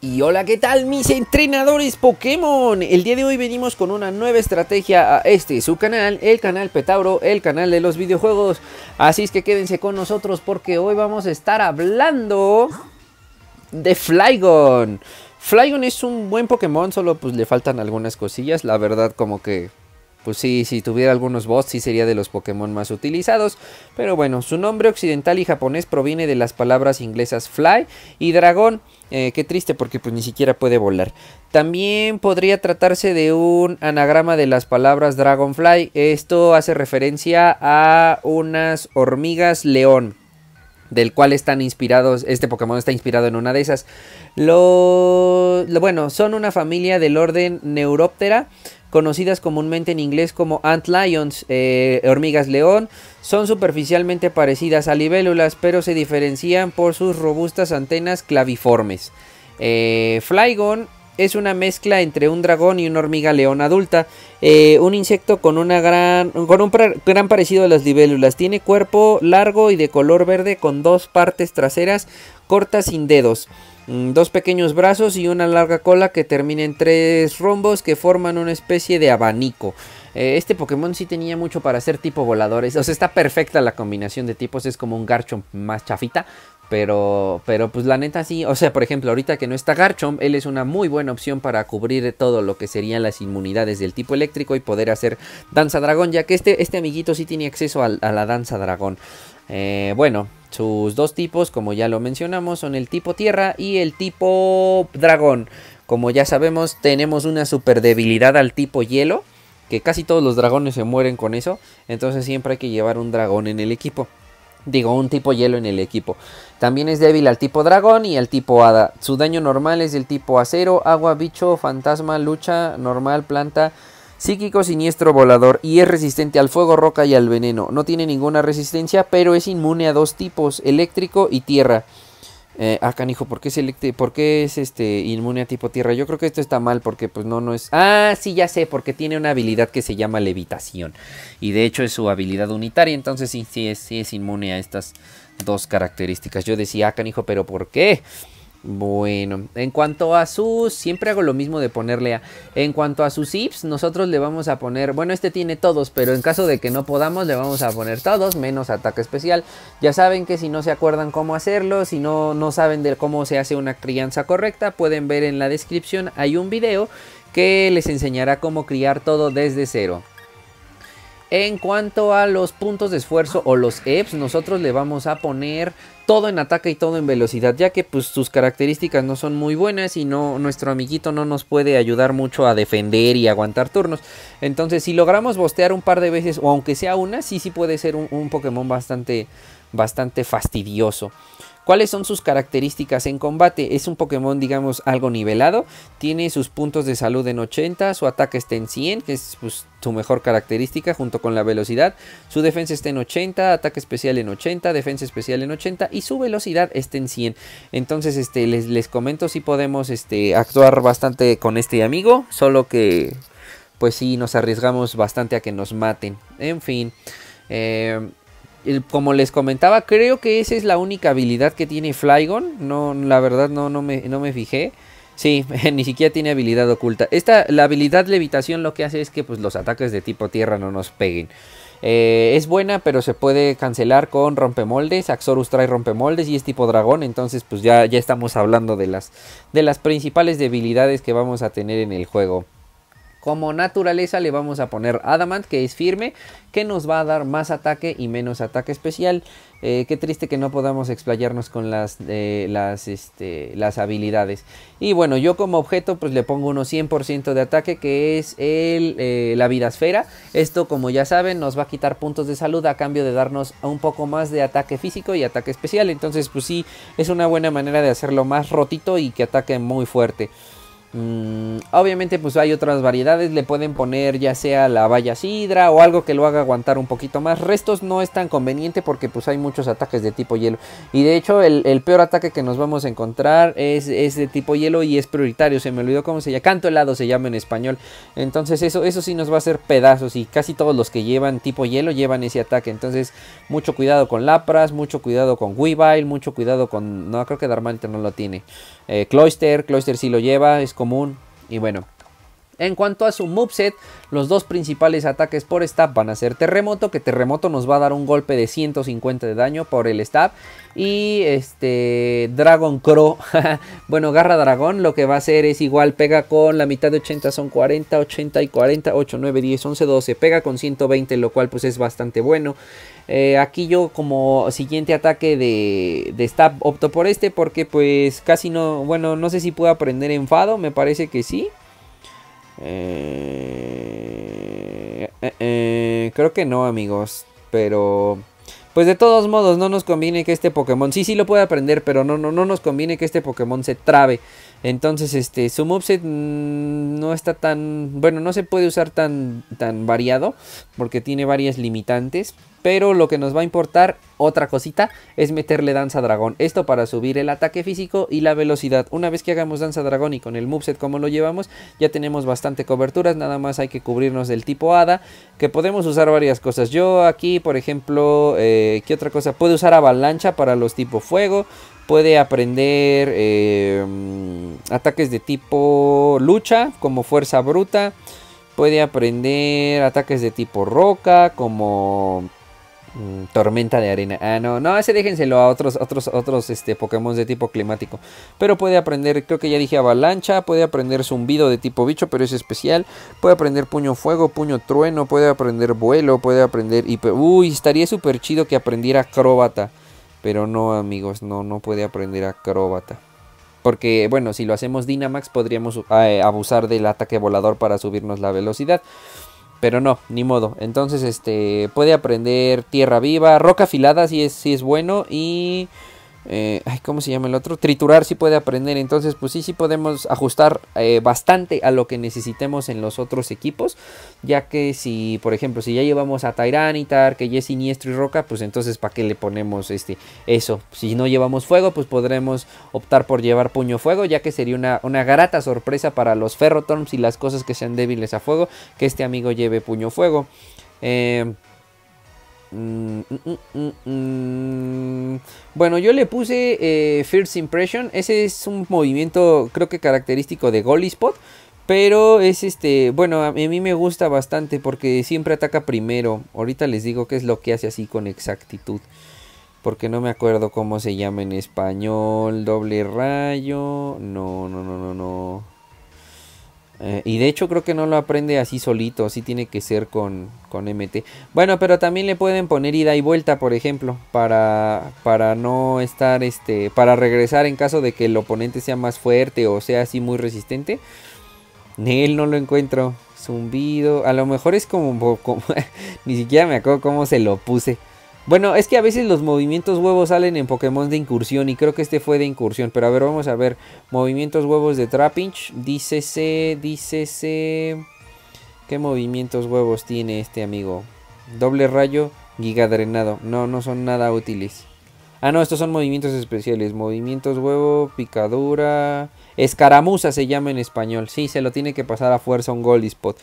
Y hola, ¿qué tal mis entrenadores Pokémon? El día de hoy venimos con una nueva estrategia a este, su canal, el canal Petauro, el canal de los videojuegos. Así es que quédense con nosotros porque hoy vamos a estar hablando de Flygon. Flygon es un buen Pokémon, solo pues le faltan algunas cosillas, la verdad como que pues sí, si tuviera algunos bots sí sería de los Pokémon más utilizados. Pero bueno, su nombre occidental y japonés proviene de las palabras inglesas fly y dragón. Eh, qué triste porque pues ni siquiera puede volar. También podría tratarse de un anagrama de las palabras dragonfly. Esto hace referencia a unas hormigas león del cual están inspirados, este Pokémon está inspirado en una de esas. Lo, bueno, son una familia del orden Neuroptera, conocidas comúnmente en inglés como ant lions, eh, hormigas león. Son superficialmente parecidas a libélulas, pero se diferencian por sus robustas antenas claviformes. Eh, Flygon es una mezcla entre un dragón y una hormiga león adulta, eh, un insecto con, una gran, con un gran parecido a las libélulas. Tiene cuerpo largo y de color verde con dos partes traseras cortas sin dedos, mm, dos pequeños brazos y una larga cola que termina en tres rombos que forman una especie de abanico. Eh, este Pokémon sí tenía mucho para ser tipo voladores, o sea, está perfecta la combinación de tipos, es como un Garchomp más chafita, pero, pero pues la neta sí, o sea, por ejemplo, ahorita que no está Garchomp, él es una muy buena opción para cubrir todo lo que serían las inmunidades del tipo eléctrico y poder hacer danza dragón, ya que este, este amiguito sí tiene acceso a, la danza dragón. Eh, bueno, sus dos tipos, como ya lo mencionamos, son el tipo tierra y el tipo dragón. Como ya sabemos, tenemos una super debilidad al tipo hielo, que casi todos los dragones se mueren con eso, entonces siempre hay que llevar un dragón en el equipo. Digo, un tipo hielo en el equipo. También es débil al tipo dragón y al tipo hada. Su daño normal es del tipo acero, agua, bicho, fantasma, lucha, normal, planta, psíquico, siniestro, volador. Y es resistente al fuego, roca y al veneno. No tiene ninguna resistencia, pero es inmune a dos tipos, eléctrico y tierra. Eh, ah, canijo, ¿por qué, ¿por qué es este inmune a tipo tierra? Yo creo que esto está mal porque pues no, no es... Ah, sí, ya sé, porque tiene una habilidad que se llama levitación. Y de hecho es su habilidad unitaria, entonces sí, sí es, sí es inmune a estas dos características. Yo decía, ah, canijo, pero ¿por qué? Bueno, en cuanto a sus, siempre hago lo mismo de ponerle a. En cuanto a sus ips, nosotros le vamos a poner, bueno, este tiene todos, pero en caso de que no podamos, le vamos a poner todos, menos ataque especial. Ya saben que si no se acuerdan cómo hacerlo, si no, no saben de cómo se hace una crianza correcta, pueden ver en la descripción, hay un video que les enseñará cómo criar todo desde cero. En cuanto a los puntos de esfuerzo o los EPS, nosotros le vamos a poner todo en ataque y todo en velocidad, ya que pues sus características no son muy buenas y no nuestro amiguito no nos puede ayudar mucho a defender y aguantar turnos. Entonces, si logramos bostear un par de veces o aunque sea una, sí sí puede ser un, Pokémon bastante bastante fastidioso. ¿Cuáles son sus características en combate? Es un Pokémon, digamos, algo nivelado. Tiene sus puntos de salud en 80, su ataque está en 100, que es pues, su mejor característica junto con la velocidad. Su defensa está en 80, ataque especial en 80, defensa especial en 80 y su velocidad está en 100. Entonces, este, les, comento si podemos este, actuar bastante con este amigo, solo que pues sí nos arriesgamos bastante a que nos maten. En fin. Eh, como les comentaba, creo que esa es la única habilidad que tiene Flygon. No, la verdad no, no, me, no me fijé. Sí, ni siquiera tiene habilidad oculta. Esta, la habilidad levitación lo que hace es que pues, los ataques de tipo tierra no nos peguen. Eh, es buena, pero se puede cancelar con rompemoldes. Axorus trae rompemoldes y es tipo dragón. Entonces, pues ya, ya estamos hablando de las, de las principales debilidades que vamos a tener en el juego. Como naturaleza le vamos a poner Adamant, que es firme, que nos va a dar más ataque y menos ataque especial. Eh, qué triste que no podamos explayarnos con las, eh, este, las, habilidades. Y bueno, yo como objeto pues le pongo unos 100% de ataque, que es el, eh, la vida esfera. Esto como ya saben nos va a quitar puntos de salud a cambio de darnos un poco más de ataque físico y ataque especial. Entonces pues sí, es una buena manera de hacerlo más rotito y que ataque muy fuerte. Mm, obviamente pues hay otras variedades, le pueden poner ya sea la valla sidra o algo que lo haga aguantar un poquito más. Restos no es tan conveniente porque pues hay muchos ataques de tipo hielo. Y de hecho el, peor ataque que nos vamos a encontrar es, de tipo hielo y es prioritario. Se me olvidó cómo se llama. Canto helado se llama en español. Entonces eso, eso sí nos va a hacer pedazos y casi todos los que llevan tipo hielo llevan ese ataque. Entonces mucho cuidado con Lapras, mucho cuidado con Weavile, mucho cuidado con... No, creo que Darmante no lo tiene. Eh, Cloister, Cloister sí lo lleva común. Y bueno, en cuanto a su moveset, los dos principales ataques por stab van a ser Terremoto, que Terremoto nos va a dar un golpe de 150 de daño por el stab. Y este Dragon Crow, bueno, Garra Dragón lo que va a hacer es igual, pega con la mitad de 80 son 40, 80 y 40, 8, 9, 10, 11, 12, pega con 120, lo cual pues es bastante bueno. Eh, aquí yo como siguiente ataque de, de stab opto por este porque pues casi no, bueno, no sé si puedo aprender enfado, me parece que sí. Eh, eh, eh, creo que no, amigos. Pero. Pues de todos modos, no nos conviene que este Pokémon. Sí, sí lo puede aprender, pero no, no, no nos conviene que este Pokémon se trabe. Entonces, este, su moveset mm, no está tan. Bueno, no se puede usar tan, tan variado. Porque tiene varias limitantes. Pero lo que nos va a importar, otra cosita, es meterle danza dragón. Esto para subir el ataque físico y la velocidad. Una vez que hagamos danza dragón y con el moveset como lo llevamos, ya tenemos bastante coberturas. Nada más hay que cubrirnos del tipo hada, que podemos usar varias cosas. Yo aquí, por ejemplo, eh, ¿qué otra cosa? Puede usar avalancha para los tipo fuego. Puede aprender eh, ataques de tipo lucha, como fuerza bruta. Puede aprender ataques de tipo roca, como Mm, tormenta de arena. Ah, no, no, ese déjenselo a otros, otros, otros este, Pokémon de tipo climático. Pero puede aprender, creo que ya dije avalancha, puede aprender zumbido de tipo bicho, pero es especial. Puede aprender puño fuego, puño trueno, puede aprender vuelo, puede aprender Uy, estaría súper chido que aprendiera acróbata. Pero no, amigos, no, no puede aprender acróbata. Porque, bueno, si lo hacemos Dynamax podríamos eh, abusar del ataque volador para subirnos la velocidad. Pero no, ni modo. Entonces, este, puede aprender tierra viva, roca afilada, si es, si es bueno. Y eh, ¿Cómo se llama el otro? Triturar sí puede aprender. Entonces, pues sí, sí podemos ajustar eh, bastante a lo que necesitemos en los otros equipos. Ya que si, por ejemplo, si ya llevamos a Tyranitar, y que ya es siniestro y roca, pues entonces, ¿para qué le ponemos este, eso? Si no llevamos fuego, pues podremos optar por llevar puño fuego, ya que sería una, una grata sorpresa para los Ferrotorms y las cosas que sean débiles a fuego, que este amigo lleve puño fuego. Eh, Mm, mm, mm, bueno, yo le puse eh, First Impression. Ese es un movimiento, creo que característico de Golly Spot. Pero es este, bueno, a mí me gusta bastante porque siempre ataca primero. Ahorita les digo Que es lo que hace así con exactitud. Porque no me acuerdo cómo se llama en español. Doble rayo. No, no, no, no, y de hecho creo que no lo aprende así solito, así tiene que ser con, MT. Bueno, pero también le pueden poner ida y vuelta, por ejemplo, para, para no estar, este, para regresar en caso de que el oponente sea más fuerte o sea así muy resistente. Él no lo encuentro. Zumbido. A lo mejor es como ni siquiera me acuerdo cómo se lo puse. Bueno, es que a veces los movimientos huevos salen en Pokémon de incursión y creo que este fue de incursión. Pero a ver, vamos a ver. Movimientos huevos de Trapinch. dice dícese... ¿Qué movimientos huevos tiene este amigo? Doble rayo, gigadrenado. No, no son nada útiles. Ah, no, estos son movimientos especiales. Movimientos huevo, picadura... Escaramuza se llama en español. Sí, se lo tiene que pasar a fuerza un spot.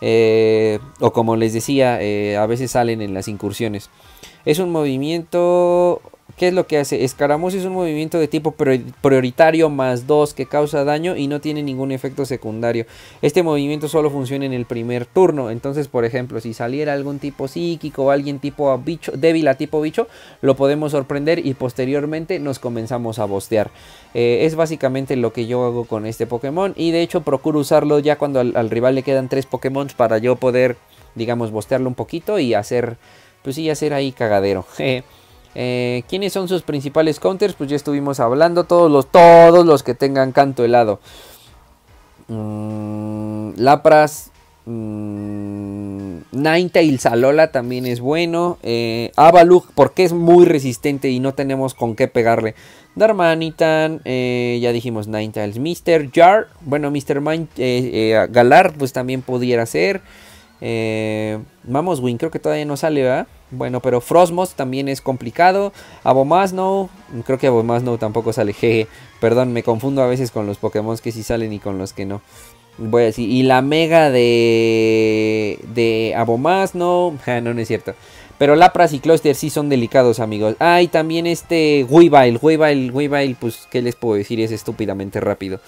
Eh, o como les decía, eh, a veces salen en las incursiones. Es un movimiento ¿Qué es lo que hace? Escaramuz es un movimiento de tipo prioritario más 2 que causa daño y no tiene ningún efecto secundario. Este movimiento solo funciona en el primer turno. Entonces, por ejemplo, si saliera algún tipo psíquico o alguien tipo bicho, débil a tipo bicho, lo podemos sorprender y posteriormente nos comenzamos a bostear. Eh, es básicamente lo que yo hago con este Pokémon y de hecho procuro usarlo ya cuando al, rival le quedan 3 Pokémon para yo poder, digamos, bostearlo un poquito y hacer, pues sí, hacer ahí cagadero. Eh, ¿Quiénes son sus principales counters? Pues ya estuvimos hablando. Todos los, todos los que tengan canto helado. Mm, Lapras. Mm, Ninetales Alola también es bueno. Eh, Avalug, porque es muy resistente y no tenemos con qué pegarle. Darmanitan, eh, ya dijimos Ninetales. Mr. Jar, bueno, Mr. Galard, eh, Galar, pues también pudiera ser. Eh, vamos, Win, creo que todavía no sale, ¿verdad? Bueno, pero Frosmos también es complicado. Abomasnow, mm, creo que Abomasnow tampoco sale. Jeje, perdón, me confundo a veces con los Pokémon que sí salen y con los que no. Voy a decir, y la mega de, de Abomasnow, no, no es cierto. Pero Lapras y Cluster sí son delicados, amigos. Ah, y también este Weavile, Weavile, Weavile, pues, ¿qué les puedo decir? Es estúpidamente rápido.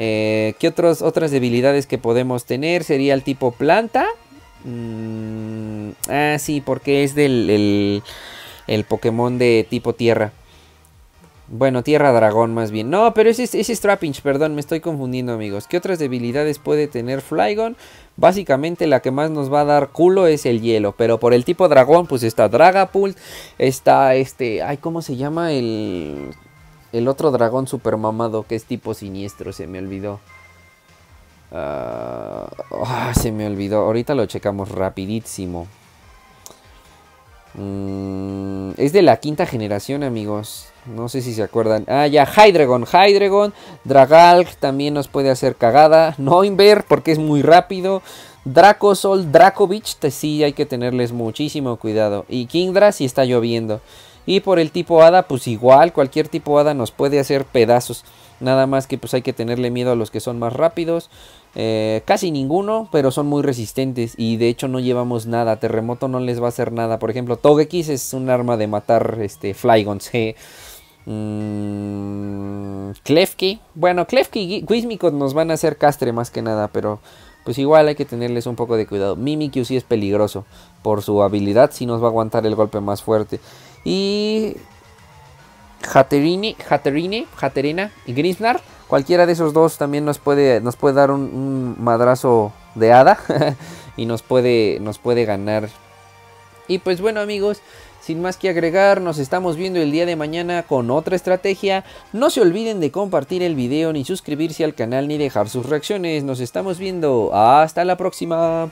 Eh, ¿Qué otras debilidades que podemos tener? Sería el tipo planta. Mm, ah, sí, porque es del el, Pokémon de tipo tierra. Bueno, Tierra Dragón más bien. No, pero ese, es Trapinch, perdón, me estoy confundiendo amigos. ¿Qué otras debilidades puede tener Flygon? Básicamente la que más nos va a dar culo es el hielo. Pero por el tipo dragón, pues está Dragapult. Está este... Ay, ¿cómo se llama? El... El otro dragón super mamado que es tipo siniestro, se me olvidó. Ah, ah, se me olvidó. Ahorita lo checamos rapidísimo. Mm, es de la quinta generación, amigos. No sé si se acuerdan. Ah, ya, Hydreigon, Hydreigon. Dragalk también nos puede hacer cagada. Noimber porque es muy rápido. Dracosol, Dracovich. sí hay que tenerles muchísimo cuidado. Y Kingdra si está lloviendo. Y por el tipo hada, pues igual, cualquier tipo hada nos puede hacer pedazos. Nada más que pues hay que tenerle miedo a los que son más rápidos. Eh, casi ninguno, pero son muy resistentes y de hecho no llevamos nada. Terremoto no les va a hacer nada. Por ejemplo, Togekiss es un arma de matar este, Flygons. Mm, bueno, Klefki y nos van a hacer castre más que nada, pero pues igual hay que tenerles un poco de cuidado. Mimikyu sí es peligroso por su habilidad, sí nos va a aguantar el golpe más fuerte. Y Jaterini, Haterini, Jaterina y Grisnar. Cualquiera de esos dos también nos puede, nos puede dar un, madrazo de hada y nos puede, nos puede ganar. Y pues bueno amigos, sin más que agregar, nos estamos viendo el día de mañana con otra estrategia. No se olviden de compartir el video, ni suscribirse al canal, ni dejar sus reacciones. Nos estamos viendo. Hasta la próxima.